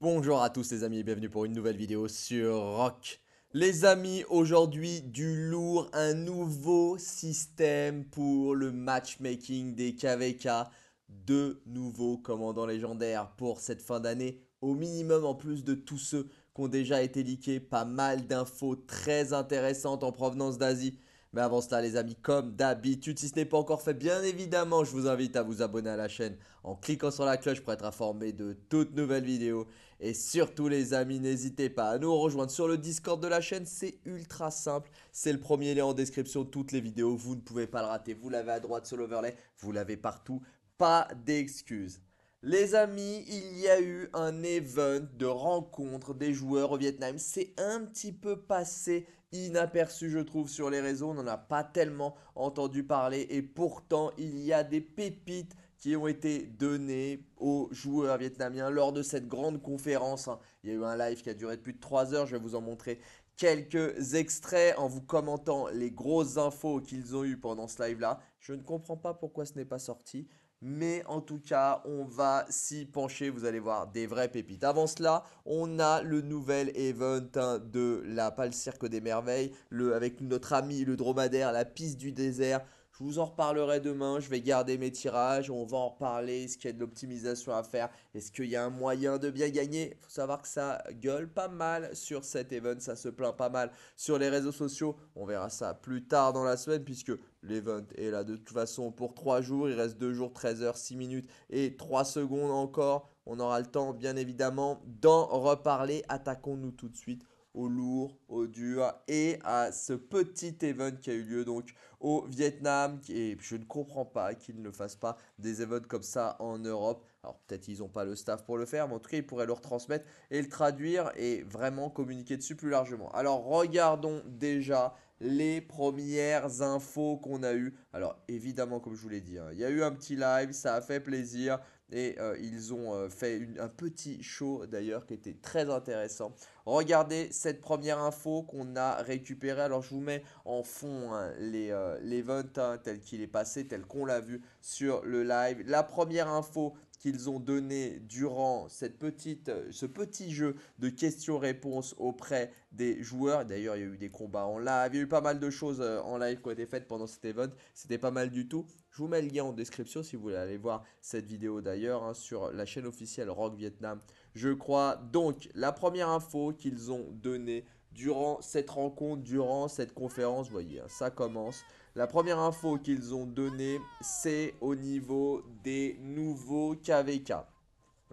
Bonjour à tous les amis et bienvenue pour une nouvelle vidéo sur Rock. Les amis, aujourd'hui du lourd, un nouveau système pour le matchmaking des KVK. Deux nouveaux commandants légendaires pour cette fin d'année, au minimum en plus de tous ceux déjà été liés. pas mal d'infos très intéressantes en provenance d'Asie. Mais avant cela, les amis, comme d'habitude, si ce n'est pas encore fait, bien évidemment, je vous invite à vous abonner à la chaîne en cliquant sur la cloche pour être informé de toutes nouvelles vidéos. Et surtout, les amis, n'hésitez pas à nous rejoindre sur le Discord de la chaîne, c'est ultra simple. C'est le premier lien en description, de toutes les vidéos, vous ne pouvez pas le rater. Vous l'avez à droite sur l'overlay, vous l'avez partout, pas d'excuses. Les amis, il y a eu un event de rencontre des joueurs au Vietnam. C'est un petit peu passé inaperçu, je trouve, sur les réseaux. On n'en a pas tellement entendu parler. Et pourtant, il y a des pépites qui ont été données aux joueurs vietnamiens lors de cette grande conférence. Hein. Il y a eu un live qui a duré plus de 3 heures. Je vais vous en montrer quelques extraits en vous commentant les grosses infos qu'ils ont eues pendant ce live-là. Je ne comprends pas pourquoi ce n'est pas sorti. Mais en tout cas, on va s'y pencher. Vous allez voir des vraies pépites. Avant cela, on a le nouvel event hein, de la Pâle Cirque des Merveilles. Le, avec notre ami le dromadaire, la piste du désert. Je vous en reparlerai demain. Je vais garder mes tirages. On va en reparler. Est-ce qu'il y a de l'optimisation à faire Est-ce qu'il y a un moyen de bien gagner Il faut savoir que ça gueule pas mal sur cet event. Ça se plaint pas mal sur les réseaux sociaux. On verra ça plus tard dans la semaine puisque l'event est là de toute façon pour 3 jours. Il reste 2 jours, 13 heures, 6 minutes et 3 secondes encore. On aura le temps bien évidemment d'en reparler. Attaquons-nous tout de suite au lourd, au dur et à ce petit event qui a eu lieu donc au Vietnam. Et je ne comprends pas qu'ils ne fassent pas des events comme ça en Europe. Alors peut-être ils n'ont pas le staff pour le faire, mais en tout cas ils pourraient le retransmettre et le traduire et vraiment communiquer dessus plus largement. Alors regardons déjà les premières infos qu'on a eues. Alors évidemment, comme je vous l'ai dit, hein, il y a eu un petit live, ça a fait plaisir et euh, ils ont euh, fait un petit show d'ailleurs qui était très intéressant. Regardez cette première info qu'on a récupérée. Alors je vous mets en fond hein, les euh, l'event hein, tel qu'il est passé, tel qu'on l'a vu sur le live. La première info qu'ils ont donné durant cette petite, euh, ce petit jeu de questions-réponses auprès des joueurs. D'ailleurs, il y a eu des combats en live, il y a eu pas mal de choses euh, en live qui ont été faites pendant cet event. C'était pas mal du tout. Je vous mets le lien en description si vous voulez aller voir cette vidéo d'ailleurs hein, sur la chaîne officielle Rock Vietnam, je crois. Donc, la première info qu'ils ont donnée durant cette rencontre, durant cette conférence. Vous voyez, hein, ça commence. La première info qu'ils ont donnée, c'est au niveau des nouveaux KVK.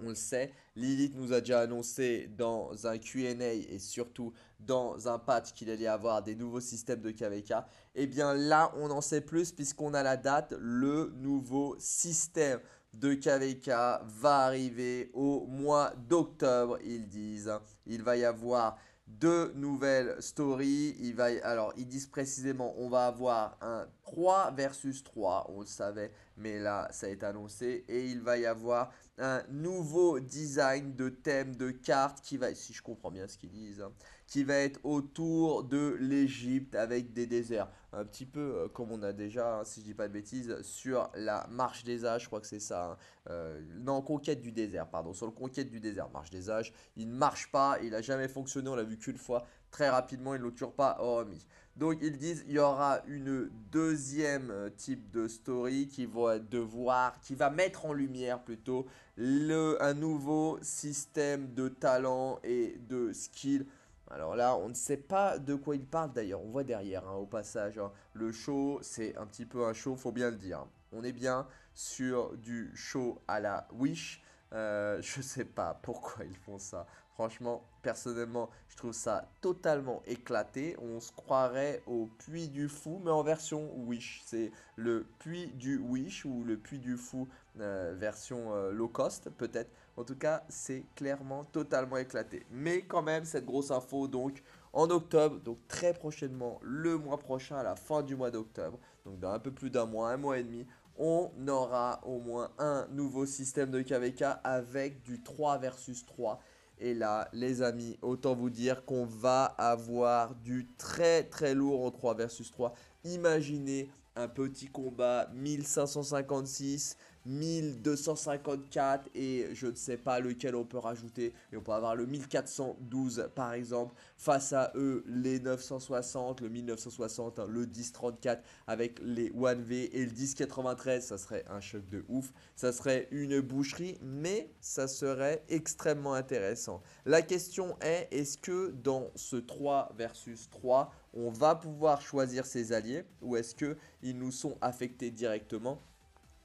On le sait, Lilith nous a déjà annoncé dans un QA et surtout dans un patch qu'il allait avoir des nouveaux systèmes de KVK. Et eh bien là, on en sait plus puisqu'on a la date, le nouveau système de KVK va arriver au mois d'octobre, ils disent. Il va y avoir deux nouvelles stories. Il va, alors, ils disent précisément, on va avoir un 3 versus 3, on le savait, mais là ça est annoncé et il va y avoir un nouveau design de thème de carte qui va, si je comprends bien ce qu'ils disent, hein, qui va être autour de l'Egypte avec des déserts, un petit peu euh, comme on a déjà, hein, si je dis pas de bêtises, sur la marche des âges, je crois que c'est ça, hein. euh, non conquête du désert, pardon, sur le conquête du désert, marche des âges, il ne marche pas, il a jamais fonctionné, on l'a vu qu'une fois, très rapidement il ne toujours pas, hormis. Donc ils disent il y aura une deuxième euh, type de story qui va devoir, qui va mettre en lumière plutôt un nouveau système de talent et de skill. Alors là, on ne sait pas de quoi ils parlent. d'ailleurs. On voit derrière, hein, au passage, hein, le show, c'est un petit peu un show, faut bien le dire. On est bien sur du show à la Wish. Je euh, je sais pas pourquoi ils font ça. Franchement, personnellement, je trouve ça totalement éclaté. On se croirait au Puits du Fou, mais en version Wish. C'est le Puits du Wish ou le Puits du Fou euh, version euh, low cost, peut-être. En tout cas, c'est clairement totalement éclaté. Mais quand même, cette grosse info, donc, en octobre, donc très prochainement, le mois prochain, à la fin du mois d'octobre, donc dans un peu plus d'un mois, un mois et demi, on aura au moins un nouveau système de KVK avec du 3 versus 3. Et là, les amis, autant vous dire qu'on va avoir du très très lourd en 3 versus 3. Imaginez un petit combat 1556 1254 et je ne sais pas lequel on peut rajouter. Et on peut avoir le 1412 par exemple. Face à eux, les 960, le 1960, hein, le 1034 avec les 1V et le 1093. Ça serait un choc de ouf. Ça serait une boucherie, mais ça serait extrêmement intéressant. La question est, est-ce que dans ce 3 versus 3, on va pouvoir choisir ses alliés ou est-ce qu'ils nous sont affectés directement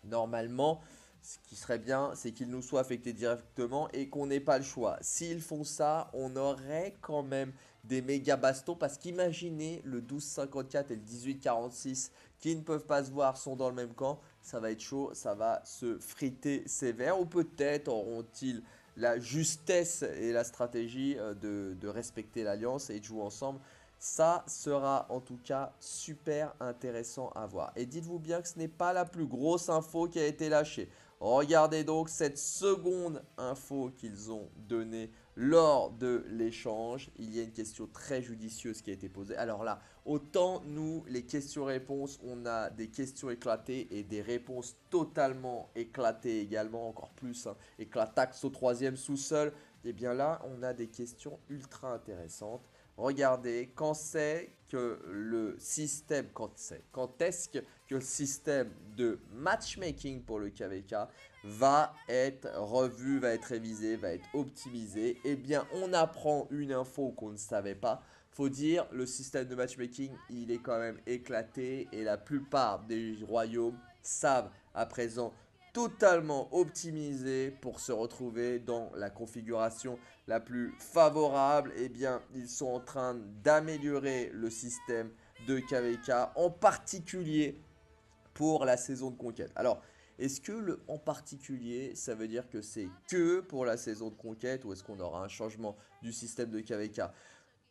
Normalement, ce qui serait bien, c'est qu'ils nous soient affectés directement et qu'on n'ait pas le choix. S'ils font ça, on aurait quand même des méga bastons parce qu'imaginez le 12-54 et le 18-46 qui ne peuvent pas se voir sont dans le même camp. Ça va être chaud, ça va se friter sévère ou peut-être auront-ils la justesse et la stratégie euh, de, de respecter l'alliance et de jouer ensemble. Ça sera en tout cas super intéressant à voir. Et dites-vous bien que ce n'est pas la plus grosse info qui a été lâchée. Regardez donc cette seconde info qu'ils ont donnée lors de l'échange. Il y a une question très judicieuse qui a été posée. Alors là, autant nous, les questions-réponses, on a des questions éclatées et des réponses totalement éclatées également, encore plus. éclataxe hein, au troisième sous-sol. Et eh bien là, on a des questions ultra intéressantes regardez quand c'est que le système, quand, quand est-ce que, le système de matchmaking pour le KVK va être revu, va être révisé, va être optimisé. Eh bien, on apprend une info qu'on ne savait pas. Faut dire, le système de matchmaking, il est quand même éclaté et la plupart des royaumes savent à présent totalement optimisé pour se retrouver dans la configuration la plus favorable, Et eh bien, ils sont en train d'améliorer le système de KVK, en particulier pour la saison de conquête. Alors, est-ce que le en particulier, ça veut dire que c'est que pour la saison de conquête ou est-ce qu'on aura un changement du système de KVK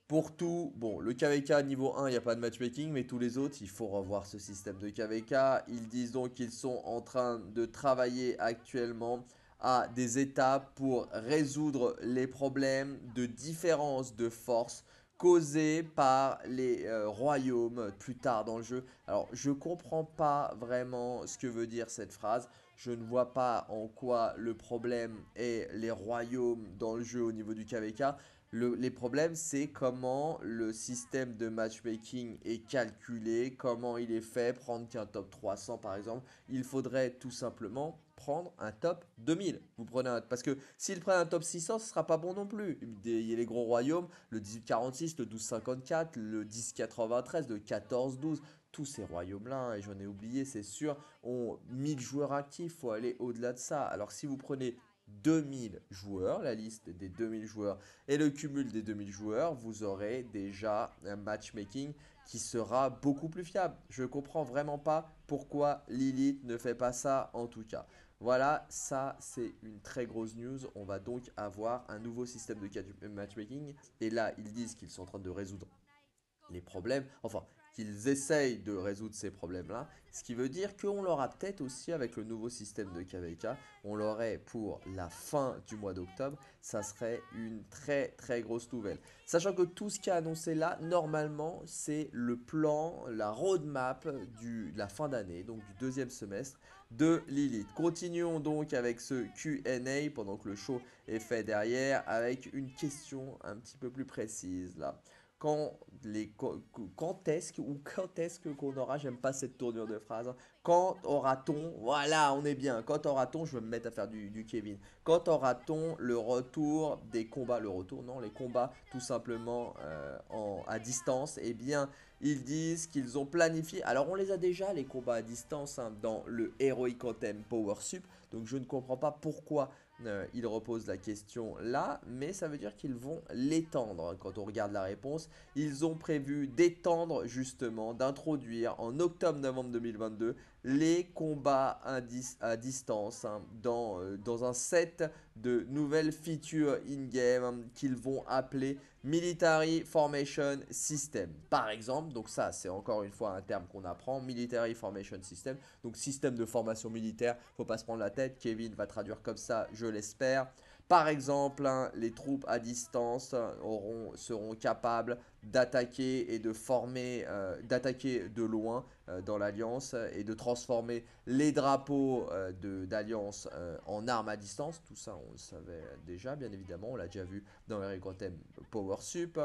pour tout, bon, le KVK niveau 1, il n'y a pas de matchmaking, mais tous les autres, il faut revoir ce système de KVK. Ils disent donc qu'ils sont en train de travailler actuellement à des étapes pour résoudre les problèmes de différence de force causés par les euh, royaumes plus tard dans le jeu. Alors, je ne comprends pas vraiment ce que veut dire cette phrase. Je ne vois pas en quoi le problème est les royaumes dans le jeu au niveau du KVK. Le, les problèmes, c'est comment le système de matchmaking est calculé, comment il est fait, prendre qu'un top 300 par exemple. Il faudrait tout simplement prendre un top 2000. Vous prenez parce que s'il prend un top 600, ce sera pas bon non plus. Il y a les gros royaumes, le 1846, le 1254, le 1093, le 1412 tous ces royaumes-là, hein, et j'en ai oublié, c'est sûr, ont 1000 joueurs actifs, faut aller au-delà de ça. Alors si vous prenez 2000 joueurs, la liste des 2000 joueurs et le cumul des 2000 joueurs, vous aurez déjà un matchmaking qui sera beaucoup plus fiable. Je comprends vraiment pas pourquoi Lilith ne fait pas ça en tout cas. Voilà, ça c'est une très grosse news. On va donc avoir un nouveau système de matchmaking. Et là, ils disent qu'ils sont en train de résoudre les problèmes. Enfin, qu'ils essayent de résoudre ces problèmes-là, ce qui veut dire qu'on l'aura peut-être aussi avec le nouveau système de KVK, on l'aurait pour la fin du mois d'octobre, ça serait une très très grosse nouvelle. Sachant que tout ce qui a annoncé là, normalement, c'est le plan, la roadmap du, de la fin d'année, donc du deuxième semestre de Lilith. Continuons donc avec ce Q&A pendant que le show est fait derrière avec une question un petit peu plus précise là quand, les, quand est-ce ou quand qu'on aura, j'aime pas cette tournure de phrase, hein. quand aura-t-on, voilà, on est bien, quand aura-t-on, je vais me mettre à faire du, Kevin, quand aura-t-on le retour des combats, le retour, non, les combats tout simplement euh, en, à distance, eh bien, ils disent qu'ils ont planifié, alors on les a déjà les combats à distance hein, dans le Heroic Anthem Power Sup, donc je ne comprends pas pourquoi euh, ils il la question là, mais ça veut dire qu'ils vont l'étendre. Quand on regarde la réponse, ils ont prévu d'étendre justement, d'introduire en octobre-novembre 2022 les combats à distance hein, euh, dans, un set de nouvelles features in-game hein, qu'ils vont appeler Military Formation System. Par exemple, donc ça c'est encore une fois un terme qu'on apprend, Military Formation System, donc système de formation militaire, faut pas se prendre la tête, Kevin va traduire comme ça, je l'espère. Par exemple, hein, les troupes à distance hein, seront capables d'attaquer et de former, euh, d'attaquer de loin euh, dans l'alliance et de transformer les drapeaux euh, d'alliance en armes à distance. Tout ça, on le savait déjà, bien évidemment, on l'a déjà vu dans Harry Power Sup.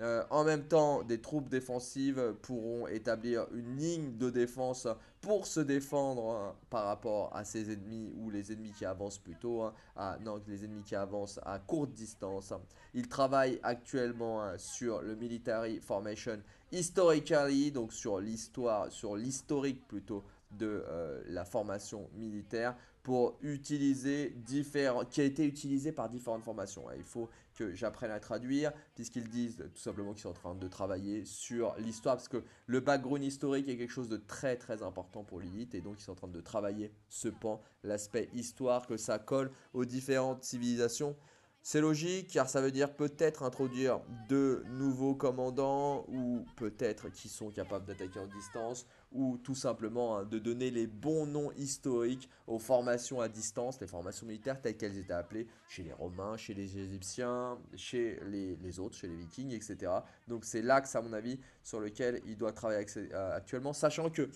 Euh, en même temps, des troupes défensives pourront établir une ligne de défense pour se défendre hein, par rapport à ses ennemis ou les ennemis qui avancent plutôt, hein, à, les ennemis qui avancent à courte distance. Ils travaillent actuellement hein, sur le Military Formation Historically, donc sur l'histoire, sur l'historique plutôt de euh, la formation militaire pour utiliser différents, qui a été utilisé par différentes formations. Hein. Il faut que j'apprenne à traduire, puisqu'ils disent tout simplement qu'ils sont en train de travailler sur l'histoire, parce que le background historique est quelque chose de très très important pour l'élite, et donc ils sont en train de travailler ce pan, l'aspect histoire, que ça colle aux différentes civilisations. C'est logique car ça veut dire peut-être introduire de nouveaux commandants ou peut-être qui sont capables d'attaquer en distance ou tout simplement hein, de donner les bons noms historiques aux formations à distance, les formations militaires telles qu'elles étaient appelées chez les Romains, chez les Égyptiens, chez les, autres, chez les Vikings, etc. Donc c'est l'axe à mon avis sur lequel il doit travailler euh, actuellement, sachant que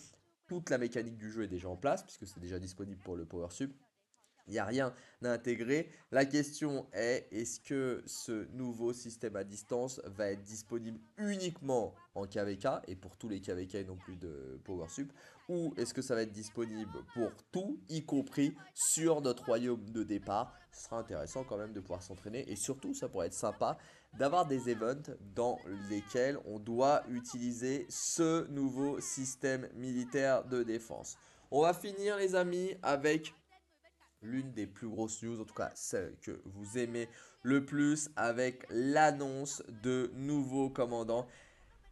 toute la mécanique du jeu est déjà en place puisque c'est déjà disponible pour le Power Sub. Il n'y a rien à La question est, est-ce que ce nouveau système à distance va être disponible uniquement en KVK et pour tous les KVK et non plus de PowerSup Ou est-ce que ça va être disponible pour tout, y compris sur notre royaume de départ Ce sera intéressant quand même de pouvoir s'entraîner et surtout ça pourrait être sympa d'avoir des events dans lesquels on doit utiliser ce nouveau système militaire de défense. On va finir les amis avec l'une des plus grosses news, en tout cas celle que vous aimez le plus, avec l'annonce de nouveaux commandants.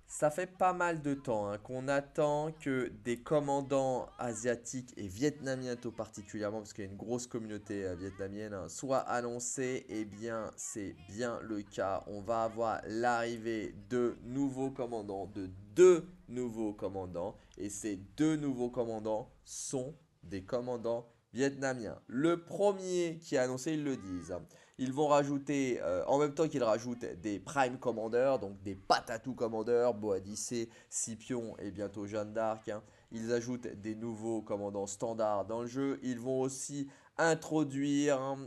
Ça fait pas mal de temps hein, qu'on attend que des commandants asiatiques et vietnamiens tout particulièrement, parce qu'il y a une grosse communauté euh, vietnamienne, soit hein, soient annoncés. Eh bien, c'est bien le cas. On va avoir l'arrivée de nouveaux commandants, de deux nouveaux commandants. Et ces deux nouveaux commandants sont des commandants vietnamiens. Le premier qui a annoncé, ils le disent. Ils vont rajouter, euh, en même temps qu'ils rajoutent des Prime Commanders, donc des Patatou Commanders, Boadice, Scipion et bientôt Jeanne d'Arc. Hein, ils ajoutent des nouveaux commandants standards dans le jeu. Ils vont aussi introduire hein,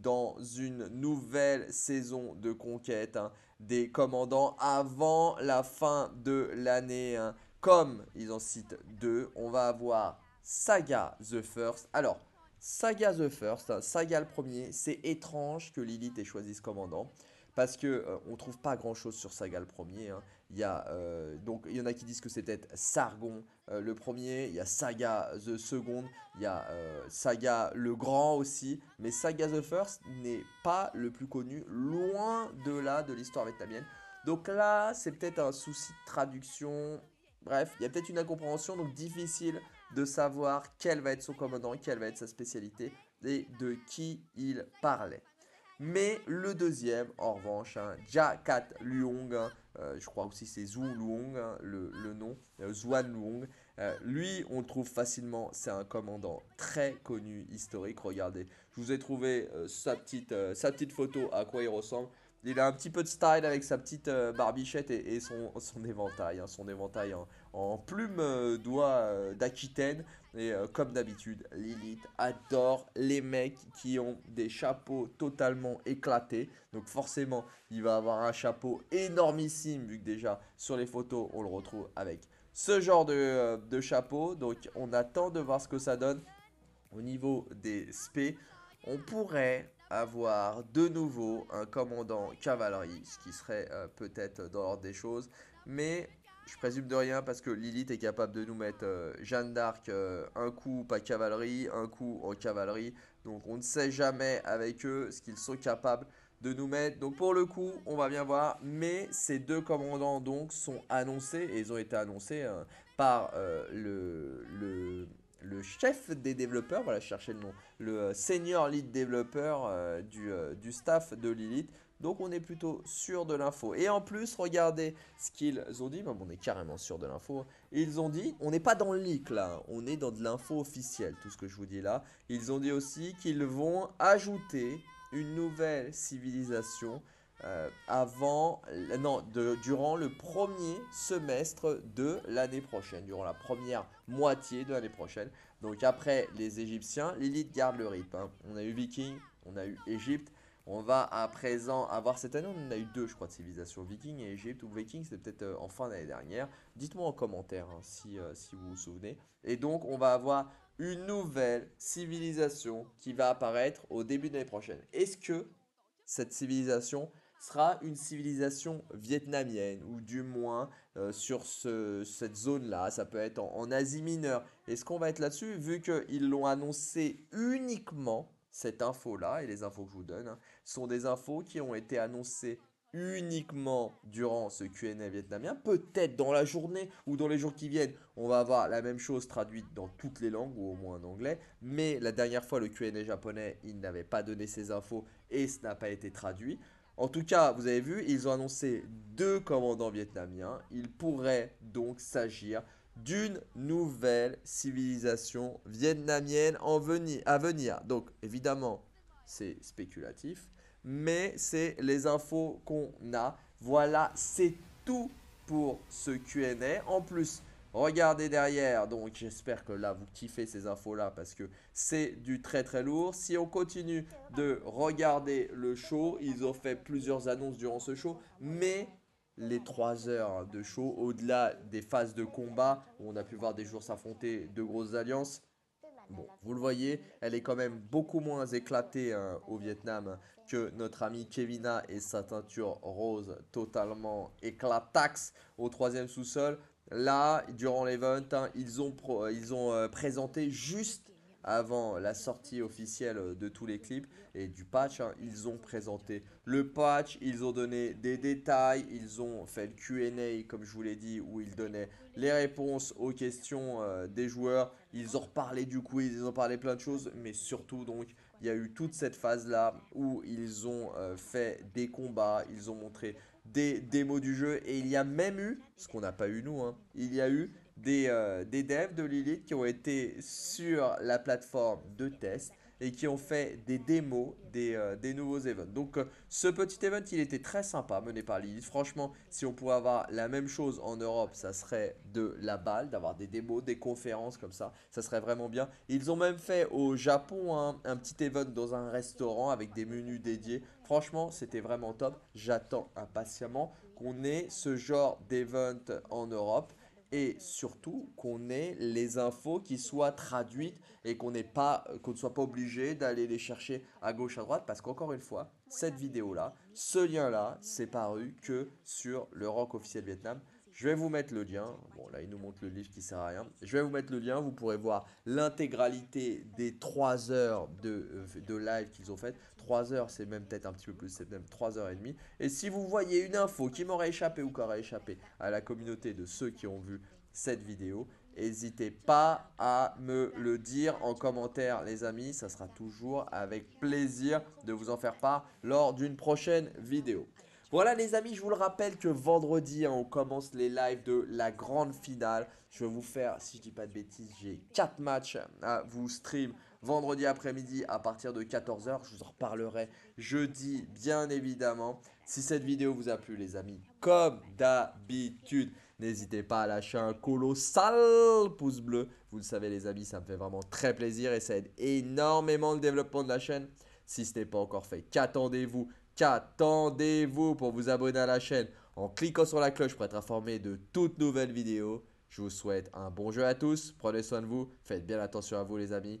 dans une nouvelle saison de conquête hein, des commandants avant la fin de l'année. Comme ils en citent deux, on va avoir Saga The First. Alors, Saga the First, hein, Saga le premier, c'est étrange que Lilith ait choisi ce commandant. Parce que ne euh, on trouve pas grand chose sur Saga le premier. Hein. Il y a euh, donc il y en a qui disent que c'était Sargon euh, le premier. Il y a Saga the Second. Il y a Saga le Grand aussi. Mais Saga the First n'est pas le plus connu, loin de là de l'histoire vietnamienne. Donc là, c'est peut-être un souci de traduction. Bref, il y a peut-être une incompréhension, donc difficile de savoir quel va être son commandant, quelle va être sa spécialité et de qui il parlait. Mais le deuxième, en revanche, hein, Jakat Luong, hein, euh, je crois aussi c'est Zhu Luong, hein, le, nom, Zhuan euh, Luong, euh, lui, on le trouve facilement, c'est un commandant très connu, historique, regardez, je vous ai trouvé sa, petite, sa petite photo à quoi il ressemble. Il a un petit peu de style avec sa petite barbichette et, son, son, éventail, hein, son éventail en, en plume euh, d'oie euh, d'Aquitaine. Et euh, comme d'habitude, Lilith adore les mecs qui ont des chapeaux totalement éclatés. Donc forcément, il va avoir un chapeau énormissime vu que déjà sur les photos, on le retrouve avec ce genre de, chapeau. Donc on attend de voir ce que ça donne au niveau des spé. On pourrait avoir de nouveau un commandant cavalerie, ce qui serait peut-être dans l'ordre des choses. Mais je présume de rien parce que Lilith est capable de nous mettre euh, Jeanne d'Arc euh, un coup pas cavalerie, un coup en cavalerie. Donc on ne sait jamais avec eux ce qu'ils sont capables de nous mettre. Donc pour le coup, on va bien voir. Mais ces deux commandants donc sont annoncés et ils ont été annoncés hein, par euh, le, le, le, chef des développeurs. Voilà, je cherchais le nom. Le senior lead développeur du, du staff de Lilith. Donc on est plutôt sûr de l'info. Et en plus, regardez ce qu'ils ont dit. on est carrément sûr de l'info. Hein. Ils ont dit, on n'est pas dans le leak là, hein. on est dans de l'info officielle, tout ce que je vous dis là. Ils ont dit aussi qu'ils vont ajouter une nouvelle civilisation euh, avant, euh, durant le premier semestre de l'année prochaine, durant la première moitié de l'année prochaine. Donc après les Égyptiens, l'élite garde le rythme. Hein. On a eu Viking, on a eu Égypte. On va à présent avoir cette année, on en a eu deux, je crois, de civilisation, Viking et Égypte ou Viking c'était peut-être euh, en fin d'année dernière. Dites-moi en commentaire hein, euh, si, vous vous souvenez. Et donc, on va avoir une nouvelle civilisation qui va apparaître au début de l'année prochaine. Est-ce que cette civilisation sera une civilisation vietnamienne ou du moins euh, sur cette zone-là. Ça peut être en, en Asie mineure. Est-ce qu'on va être là-dessus vu qu'ils l'ont annoncé uniquement cette info-là et les infos que je vous donne hein, sont des infos qui ont été annoncées uniquement durant ce Q&A vietnamien. Peut-être dans la journée ou dans les jours qui viennent, on va avoir la même chose traduite dans toutes les langues ou au moins en anglais. Mais la dernière fois, le Q&A japonais, il n'avait pas donné ces infos et ce n'a pas été traduit. En tout cas, vous avez vu, ils ont annoncé deux commandants vietnamiens. Il pourrait donc s'agir d'une nouvelle civilisation vietnamienne en à venir. Donc évidemment, c'est spéculatif, mais c'est les infos qu'on a. Voilà, c'est tout pour ce Q&A. En plus, regardez derrière. Donc j'espère que là vous kiffez ces infos là parce que c'est du très très lourd. Si on continue de regarder le show, ils ont fait plusieurs annonces durant ce show, mais les 3 heures de show, au-delà des phases de combat où on a pu voir des jours s'affronter de grosses alliances. Bon, vous le voyez, elle est quand même beaucoup moins éclatée hein, au Vietnam que notre ami Kevina et sa teinture rose totalement éclataxe au troisième sous-sol. Là, durant l'event, hein, ils ont, euh, ils ont euh, présenté juste avant la sortie officielle euh, de tous les clips et du patch. Hein. ils ont présenté le patch, ils ont donné des détails, ils ont fait le QA comme je vous l'ai dit où ils donnaient les réponses aux questions euh, des joueurs. Ils ont reparlé du coup, ils ont parlé plein de choses, mais surtout donc il y a eu toute cette phase là où ils ont euh, fait des combats, ils ont montré des démos du jeu et il y a même eu, ce qu'on n'a pas eu nous, hein, il y a eu euh, des, devs de Lilith qui ont été sur la plateforme de test et qui ont fait des démos des, euh, nouveaux events. Donc euh, ce petit event, il était très sympa, mené par Lilith. Franchement, si on pouvait avoir la même chose en Europe, ça serait de la balle, d'avoir des démos, des conférences comme ça, ça serait vraiment bien. Ils ont même fait au Japon hein, un petit event dans un restaurant avec des menus dédiés. Franchement, c'était vraiment top. J'attends impatiemment qu'on ait ce genre d'event en Europe et surtout qu'on ait les infos qui soient traduites et qu'on pas euh, ne soit pas obligé d'aller les chercher à gauche à droite parce qu'encore une fois cette vidéo là ce lien là c'est paru que sur le rock officiel Vietnam je vais vous mettre le lien. Bon, là, il nous montre le livre qui sert à rien. Je vais vous mettre le lien. Vous pourrez voir l'intégralité des trois heures de, euh, de live qu'ils ont faites. 3 heures, c'est même peut-être un petit peu plus, c'est même 3 h 30 Et si vous voyez une info qui m'aurait échappé ou qui aurait échappé à la communauté de ceux qui ont vu cette vidéo, n'hésitez pas à me le dire en commentaire les amis, ça sera toujours avec plaisir de vous en faire part lors d'une prochaine vidéo. Voilà les amis, je vous le rappelle que vendredi, hein, on commence les lives de la grande finale. Je vais vous faire, si je dis pas de bêtises, j'ai 4 matchs à vous stream vendredi après-midi à partir de 14h. Je vous en reparlerai jeudi, bien évidemment. Si cette vidéo vous a plu, les amis, comme d'habitude, n'hésitez pas à lâcher un colossal pouce bleu. Vous le savez, les amis, ça me fait vraiment très plaisir et ça aide énormément le développement de la chaîne. Si ce n'est pas encore fait, qu'attendez-vous Qu'attendez-vous pour vous abonner à la chaîne en cliquant sur la cloche pour être informé de toutes nouvelles vidéos. Je vous souhaite un bon jeu à tous. Prenez soin de vous. Faites bien attention à vous les amis.